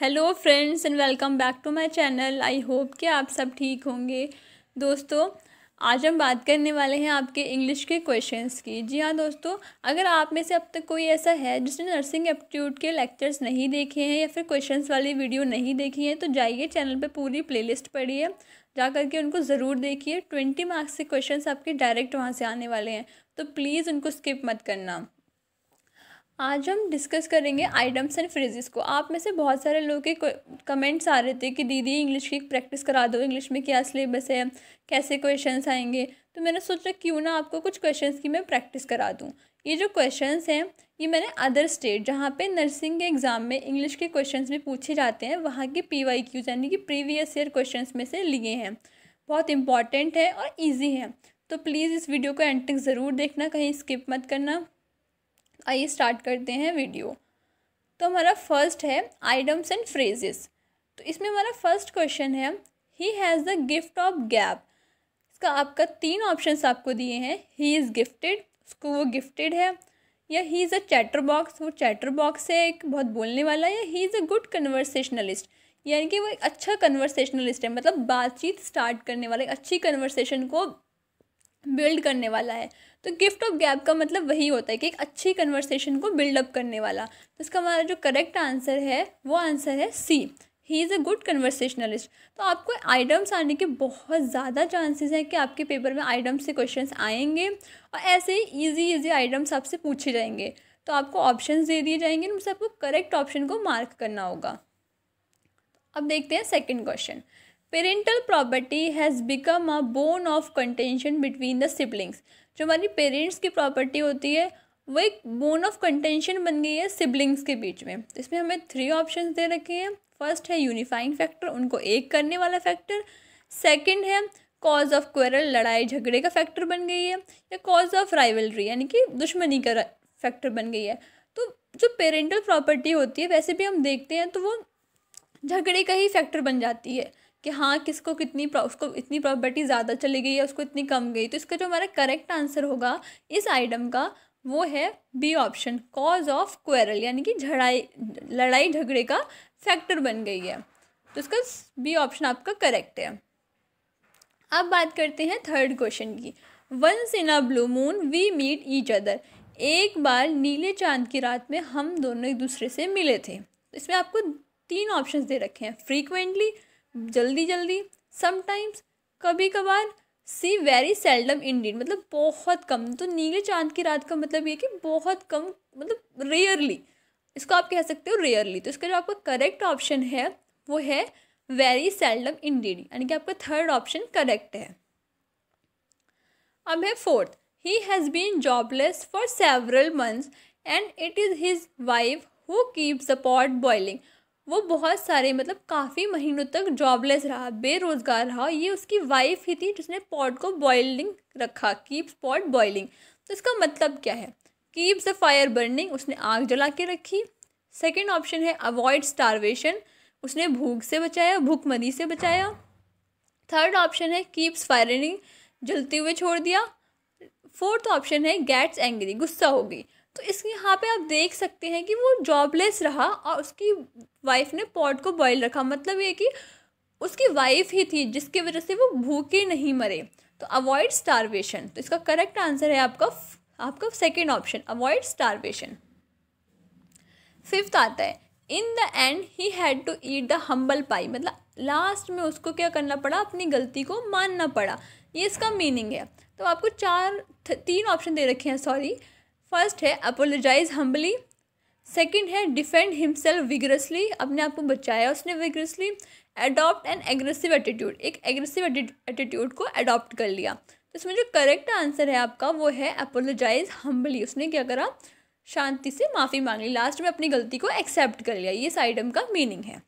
hello friends and welcome back to my channel I hope कि आप सब ठीक होंगे दोस्तों आज हम बात करने वाले हैं आपके इंग्लिश के क्वेश्चंस की जी हाँ दोस्तों अगर आप में से अब तक कोई ऐसा है जिसने नर्सिंग एप्टीट्यूड के लेक्चर्स नहीं देखे हैं या फिर क्वेश्चंस वाली वीडियो नहीं देखी है तो जाइए चैनल पे पूरी प्लेलिस्ट पड़ी है जा करके उनको ज़रूर देखिए ट्वेंटी मार्क्स के क्वेश्चन आपके डायरेक्ट वहाँ से आने वाले हैं तो प्लीज़ उनको स्किप मत करना आज हम डिस्कस करेंगे आइटम्स एंड फ्रेजेस को आप में से बहुत सारे लोग के कमेंट्स आ रहे थे कि दीदी इंग्लिश की प्रैक्टिस करा दो इंग्लिश में क्या सिलेबस है कैसे क्वेश्चंस आएंगे तो मैंने सोचा क्यों ना आपको कुछ क्वेश्चंस की मैं प्रैक्टिस करा दूँ ये जो क्वेश्चंस हैं ये मैंने अदर स्टेट जहाँ पे नर्सिंग के एग्ज़ाम में इंग्लिश के क्वेश्चंस भी पूछे जाते हैं वहाँ के पी वाई क्यूज यानी कि प्रीवियस ईयर क्वेश्चंस में से लिए हैं बहुत इंपॉर्टेंट है और ईजी है तो प्लीज़ इस वीडियो को एंड तक ज़रूर देखना कहीं स्किप मत करना आइए स्टार्ट करते हैं वीडियो तो हमारा फर्स्ट है आइटम्स एंड फ्रेजेस तो इसमें हमारा फर्स्ट क्वेश्चन है he has the gift of gap इसका आपका तीन ऑप्शंस आपको दिए हैं ही इज़ गिफ्टेड उसको वो गिफ्टेड है या he is a chatterbox वो चैटर बॉक्स है एक बहुत बोलने वाला या ही इज़ अ गुड कन्वर्सेशनलिस्ट यानी कि वो एक अच्छा कन्वर्सेशनलिस्ट है मतलब बातचीत स्टार्ट करने वाला एक अच्छी कन्वर्सेशन को बिल्ड करने वाला है तो गिफ्ट ऑफ गैप का मतलब वही होता है कि एक अच्छी कन्वर्सेशन को बिल्डअप करने वाला तो इसका हमारा जो करेक्ट आंसर है वो आंसर है सी ही इज़ अ गुड कन्वर्सेशनलिस्ट तो आपको आइटम्स आने के बहुत ज़्यादा चांसेस हैं कि आपके पेपर में आइटम्स से क्वेश्चंस आएंगे और ऐसे ही ईजी ईजी आइटम्स आपसे पूछे जाएंगे तो आपको ऑप्शंस दे दिए जाएंगे उनसे आपको करेक्ट ऑप्शन को मार्क करना होगा अब देखते हैं second question parental property has become a bone of contention between the siblings जो हमारी पेरेंट्स की प्रॉपर्टी होती है वो एक बोन ऑफ कंटेंशन बन गई है सिबलिंग्स के बीच में तो इसमें हमें थ्री ऑप्शन दे रखे हैं फर्स्ट है यूनिफाइंग फैक्टर उनको एक करने वाला फैक्टर सेकंड है कॉज ऑफ क्वेरल लड़ाई झगड़े का फैक्टर बन गई है या कॉज ऑफ राइवलरी यानी कि दुश्मनी का फैक्टर बन गई है तो जो पेरेंटल प्रॉपर्टी होती है वैसे भी हम देखते हैं तो वो झगड़े का ही फैक्टर बन जाती है कि हाँ किसको कितनी उसको इतनी प्रॉपर्टी ज़्यादा चली गई या उसको इतनी कम गई तो इसका जो हमारा करेक्ट आंसर होगा इस आइटम का वो है B option cause of quarrel यानी कि झड़ाई लड़ाई झगड़े का फैक्टर बन गई है तो इसका बी ऑप्शन आपका करेक्ट है अब बात करते हैं थर्ड क्वेश्चन की once in a blue moon we meet each other एक बार नीले चांद की रात में हम दोनों एक दूसरे से मिले थे इसमें आपको तीन ऑप्शंस दे रखे हैं फ्रीक्वेंटली जल्दी जल्दी समटाइम्स कभी कभार सी वेरी सेल्डम इंडीड मतलब बहुत कम तो नीले चांद की रात का मतलब ये कि बहुत कम मतलब रेयरली इसको आप कह सकते हो रेयरली तो इसका जो आपका करेक्ट ऑप्शन है वो है वेरी सेल्डम इंडीड यानी कि आपका थर्ड ऑप्शन करेक्ट है अब है fourth he has been jobless for several months and it is his wife who keeps the pot boiling वो बहुत सारे मतलब काफ़ी महीनों तक जॉबलेस रहा बेरोज़गार रहा ये उसकी वाइफ ही थी जिसने पॉट को बॉइलिंग रखा कीप्स पॉट बॉइलिंग तो इसका मतलब क्या है कीप्स द फायर बर्निंग उसने आग जला के रखी सेकेंड ऑप्शन है अवॉइड स्टारवेशन उसने भूख से बचाया भूखमरी से बचाया थर्ड ऑप्शन है कीप्स फायरिंग जलते हुए छोड़ दिया फोर्थ ऑप्शन है गैट्स एंग्री गुस्सा हो गई तो इस यहाँ पे आप देख सकते हैं कि वो जॉबलेस रहा और उसकी वाइफ ने पॉट को बॉयल रखा मतलब ये कि उसकी वाइफ ही थी जिसकी वजह से वो भूखे नहीं मरे तो अवॉइड स्टारवेशन तो इसका करेक्ट आंसर है आपका आपका second option avoid starvation fifth आता है in the end he had to eat the humble pie मतलब लास्ट में उसको क्या करना पड़ा अपनी गलती को मानना पड़ा ये इसका मीनिंग है तो आपको चार तीन ऑप्शन दे रखे हैं सॉरी फर्स्ट है अपोलोजाइज हम्बली सेकेंड है डिफेंड हिमसेल्फ विगरसली अपने आप को बचाया उसने vigorously adopt an aggressive attitude एक एग्रेसिव एटीट्यूड को अडॉप्ट कर लिया तो इसमें जो करेक्ट आंसर है आपका वो है अपोलोजाइज हम्बली उसने क्या करा शांति से माफ़ी मांग ली लास्ट में अपनी गलती को एक्सेप्ट कर लिया ये साइडम का मीनिंग है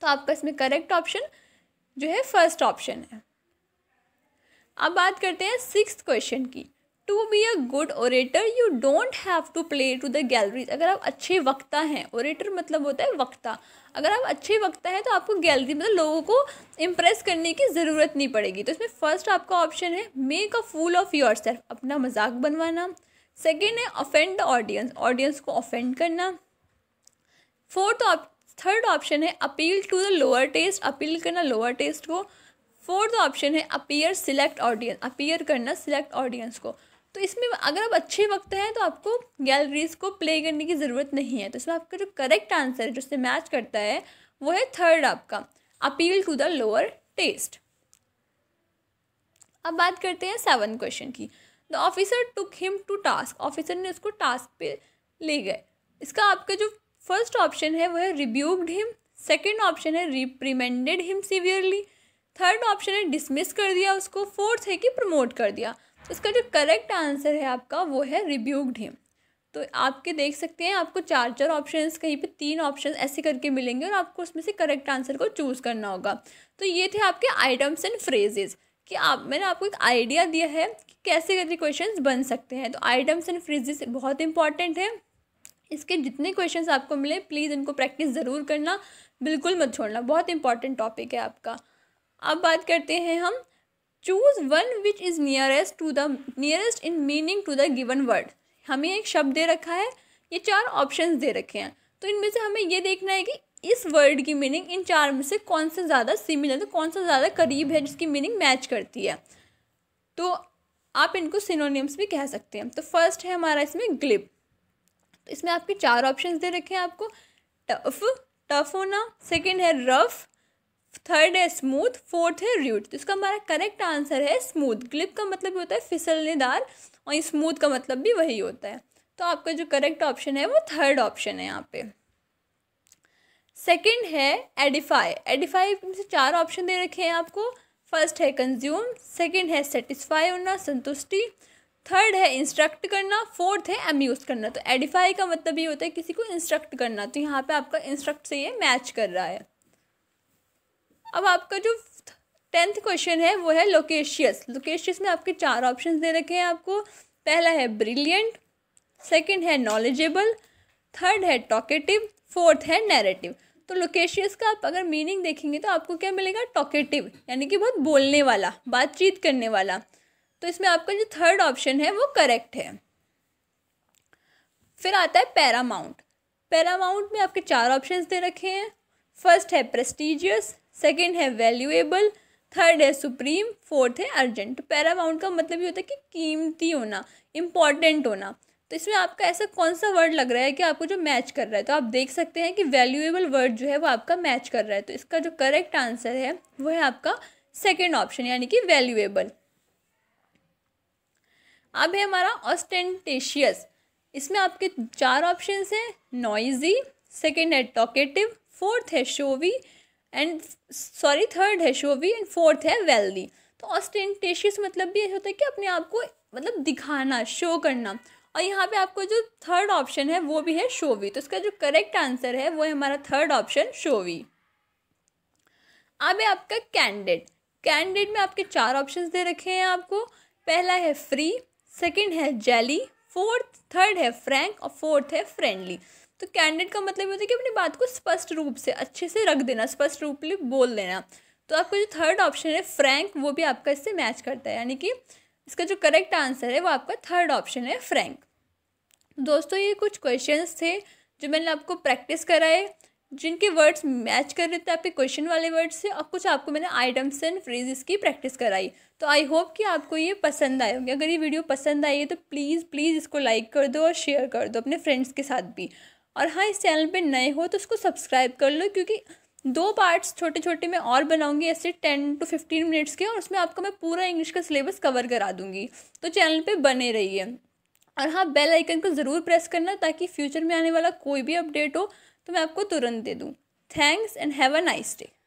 तो आपका इसमें करेक्ट ऑप्शन जो है फर्स्ट ऑप्शन है अब बात करते हैं सिक्स क्वेश्चन की to be a good orator you don't have to play to the galleries अगर आप अच्छे वक्ता हैं ओरेटर मतलब होता है वक्ता अगर आप अच्छे वक्ता हैं तो आपको गैलरी मतलब लोगों को इम्प्रेस करने की ज़रूरत नहीं पड़ेगी तो इसमें फर्स्ट आपका ऑप्शन है make a fool of yourself अपना मजाक बनवाना सेकेंड है ऑफेंड द ऑडियंस ऑडियंस को ऑफेंड करना फोर्थ थर्ड ऑप्शन है appeal to the lower taste appeal करना लोअर टेस्ट को फोर्थ ऑप्शन है अपीयर सिलेक्ट ऑडियंस अपीयर करना सिलेक्ट ऑडियंस को तो इसमें अगर आप अच्छे वक्त हैं तो आपको गैलरीज को प्ले करने की ज़रूरत नहीं है तो इसमें आपका जो करेक्ट आंसर है जिससे मैच करता है वो है थर्ड आपका appeal to the lower taste अब बात करते हैं सेवन क्वेश्चन की the officer took him to task officer ने उसको टास्क पे ले गए इसका आपका जो फर्स्ट ऑप्शन है वो है रिब्यूक्ड हिम सेकेंड ऑप्शन है reprimanded him severely third option है डिसमिस कर दिया उसको फोर्थ है कि प्रमोट कर दिया इसका जो करेक्ट आंसर है आपका वो है रिब्यूक्ड हिम तो आपके देख सकते हैं आपको चार चार ऑप्शंस कहीं पे तीन ऑप्शन ऐसे करके मिलेंगे और आपको उसमें से करेक्ट आंसर को चूज़ करना होगा तो ये थे आपके आइटम्स एंड फ्रेजेज़ कि आप मैंने आपको एक आइडिया दिया है कि कैसे करके क्वेश्चन बन सकते हैं तो आइटम्स एंड फ्रेजेस बहुत इंपॉर्टेंट है इसके जितने क्वेश्चन आपको मिले प्लीज़ इनको प्रैक्टिस ज़रूर करना बिल्कुल मत छोड़ना बहुत इंपॉर्टेंट टॉपिक है आपका अब बात करते हैं हम choose one which is nearest to the nearest in meaning to the given word हमें एक शब्द दे रखा है ये चार ऑप्शंस दे रखे हैं तो इनमें से हमें ये देखना है कि इस वर्ड की मीनिंग इन चार में से कौन से ज़्यादा सिमिलर तो कौन सा ज़्यादा करीब है जिसकी मीनिंग मैच करती है तो आप इनको सिनोनिम्स भी कह सकते हैं तो फर्स्ट है हमारा इसमें ग्लिप तो इसमें आपके चार ऑप्शन दे रखे हैं आपको टफ टफ होना सेकेंड है रफ थर्ड है स्मूथ फोर्थ है रूट तो इसका हमारा करेक्ट आंसर है स्मूथ ग्लिप का मतलब भी होता है फिसलनेदार और स्मूथ का मतलब भी वही होता है तो आपका जो करेक्ट ऑप्शन है वो थर्ड ऑप्शन है यहाँ पे सेकंड है एडिफाई एडिफाई से चार ऑप्शन दे रखे हैं आपको फर्स्ट है कंज्यूम सेकंड है सेटिस्फाई होना संतुष्टि थर्ड है इंस्ट्रक्ट करना फोर्थ है अम्यूज़ करना तो एडिफाई का मतलब ये होता है किसी को इंस्ट्रक्ट करना तो यहाँ पे आपका इंस्ट्रक्ट से ये मैच कर रहा है अब आपका जो टेंथ क्वेश्चन है वो है लोकेशियस लोकेशियस में आपके चार ऑप्शन दे रखे हैं आपको पहला है ब्रिलियंट सेकेंड है नॉलेजेबल थर्ड है टॉकेटिव फोर्थ है नैरेटिव तो लोकेशियस का आप अगर मीनिंग देखेंगे तो आपको क्या मिलेगा टॉकेटिव यानी कि बहुत बोलने वाला बातचीत करने वाला तो इसमें आपका जो थर्ड ऑप्शन है वो करेक्ट है फिर आता है पैरामाउंट पैरामाउंट में आपके चार ऑप्शंस दे रखे हैं फर्स्ट है प्रेस्टिजियस सेकेंड है वैल्यूएबल थर्ड है सुप्रीम फोर्थ है अर्जेंट पैरामाउंट तो का मतलब ये होता है कि कीमती होना इम्पॉर्टेंट होना तो इसमें आपका ऐसा कौन सा वर्ड लग रहा है कि आपको जो मैच कर रहा है तो आप देख सकते हैं कि वैल्यूएबल वर्ड जो है वो आपका मैच कर रहा है तो इसका जो करेक्ट आंसर है वो है आपका सेकेंड ऑप्शन यानी कि वैल्यूएबल अब है हमारा ऑस्टेंटेशियस इसमें आपके चार ऑप्शन हैं नॉइजी सेकेंड है टॉकेटिव फोर्थ है शोवी एंड सॉरी थर्ड है शोवी एंड फोर्थ है वेल्दी तो ऑस्टेंटेशियस मतलब भी ये होता है कि अपने आप को मतलब दिखाना शो करना और यहाँ पे आपको जो थर्ड ऑप्शन है वो भी है शोवी तो इसका जो करेक्ट आंसर है वो है हमारा थर्ड ऑप्शन शोवी अब है आपका कैंडिड कैंडिड में आपके चार ऑप्शन दे रखे हैं आपको पहला है फ्री सेकेंड है जेली फोर्थ थर्ड है फ्रैंक और फोर्थ है फ्रेंडली तो कैंडिड का मतलब ये होता है कि अपनी बात को स्पष्ट रूप से अच्छे से रख देना स्पष्ट रूप से बोल देना तो आपका जो थर्ड ऑप्शन है फ्रैंक वो भी आपका इससे मैच करता है यानी कि इसका जो करेक्ट आंसर है वो आपका थर्ड ऑप्शन है फ्रैंक दोस्तों ये कुछ क्वेश्चंस थे जो मैंने आपको प्रैक्टिस कराए जिनके वर्ड्स मैच कर रहे थे आपके क्वेश्चन वाले वर्ड्स से और कुछ आपको मैंने आइटम्स एंड फ्रेजेस की प्रैक्टिस कराई तो आई होप कि आपको ये पसंद आए होंगे अगर ये वीडियो पसंद आई है तो प्लीज़ प्लीज़ इसको लाइक कर दो और शेयर कर दो अपने फ्रेंड्स के साथ भी और हाँ इस चैनल पे नए हो तो उसको सब्सक्राइब कर लो क्योंकि दो पार्ट्स छोटे छोटे मैं और बनाऊंगी ऐसे टेन टू फिफ्टीन मिनट्स के और उसमें आपको मैं पूरा इंग्लिश का सिलेबस कवर करा दूंगी तो चैनल पे बने रहिए और हाँ बेल आइकन को ज़रूर प्रेस करना ताकि फ्यूचर में आने वाला कोई भी अपडेट हो तो मैं आपको तुरंत दे दूँ thanks and have a nice day